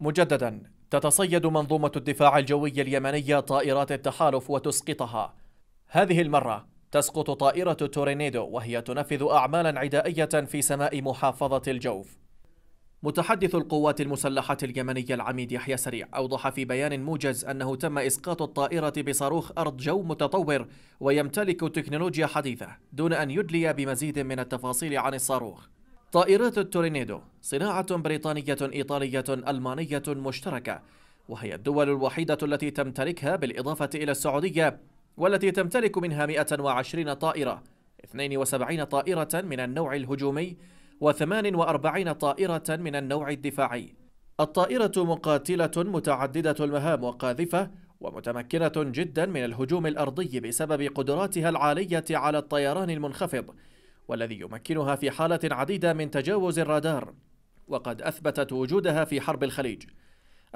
مجددا تتصيد منظومة الدفاع الجوي اليمنية طائرات التحالف وتسقطها هذه المرة تسقط طائرة تورينيدو وهي تنفذ أعمالا عدائية في سماء محافظة الجوف متحدث القوات المسلحة اليمنية العميد يحيى سريع أوضح في بيان موجز أنه تم إسقاط الطائرة بصاروخ أرض جو متطور ويمتلك تكنولوجيا حديثة دون أن يدلي بمزيد من التفاصيل عن الصاروخ طائرات التورينيدو صناعة بريطانية إيطالية ألمانية مشتركة وهي الدول الوحيدة التي تمتلكها بالإضافة إلى السعودية والتي تمتلك منها 120 طائرة 72 طائرة من النوع الهجومي و48 طائرة من النوع الدفاعي الطائرة مقاتلة متعددة المهام وقاذفة ومتمكنة جدا من الهجوم الأرضي بسبب قدراتها العالية على الطيران المنخفض والذي يمكنها في حالة عديدة من تجاوز الرادار وقد أثبتت وجودها في حرب الخليج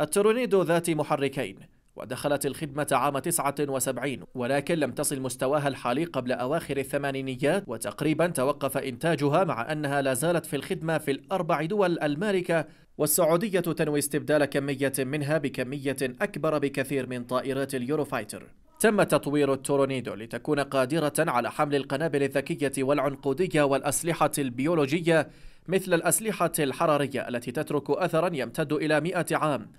الترونيدو ذات محركين ودخلت الخدمة عام 79 ولكن لم تصل مستواها الحالي قبل أواخر الثمانينيات وتقريبا توقف إنتاجها مع أنها لا زالت في الخدمة في الأربع دول المالكة والسعودية تنوي استبدال كمية منها بكمية أكبر بكثير من طائرات اليوروفايتر تم تطوير التورونيدو لتكون قادرة على حمل القنابل الذكية والعنقودية والأسلحة البيولوجية مثل الأسلحة الحرارية التي تترك أثرا يمتد إلى مئة عام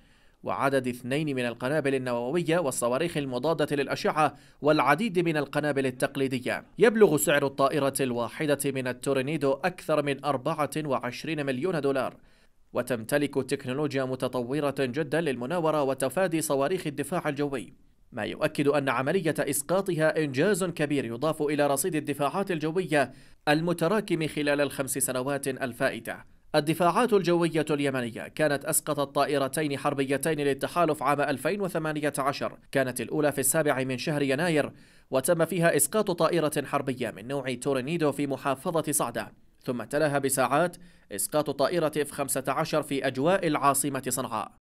وعدد اثنين من القنابل النووية والصواريخ المضادة للأشعة والعديد من القنابل التقليدية يبلغ سعر الطائرة الواحدة من التورنيدو أكثر من 24 مليون دولار وتمتلك تكنولوجيا متطورة جدا للمناورة وتفادي صواريخ الدفاع الجوي ما يؤكد أن عملية إسقاطها إنجاز كبير يضاف إلى رصيد الدفاعات الجوية المتراكم خلال الخمس سنوات الفائتة الدفاعات الجوية اليمنية كانت أسقطت طائرتين حربيتين للتحالف عام 2018 كانت الأولى في السابع من شهر يناير وتم فيها إسقاط طائرة حربية من نوع تورنيدو في محافظة صعدة ثم تلاها بساعات إسقاط طائرة F-15 في أجواء العاصمة صنعاء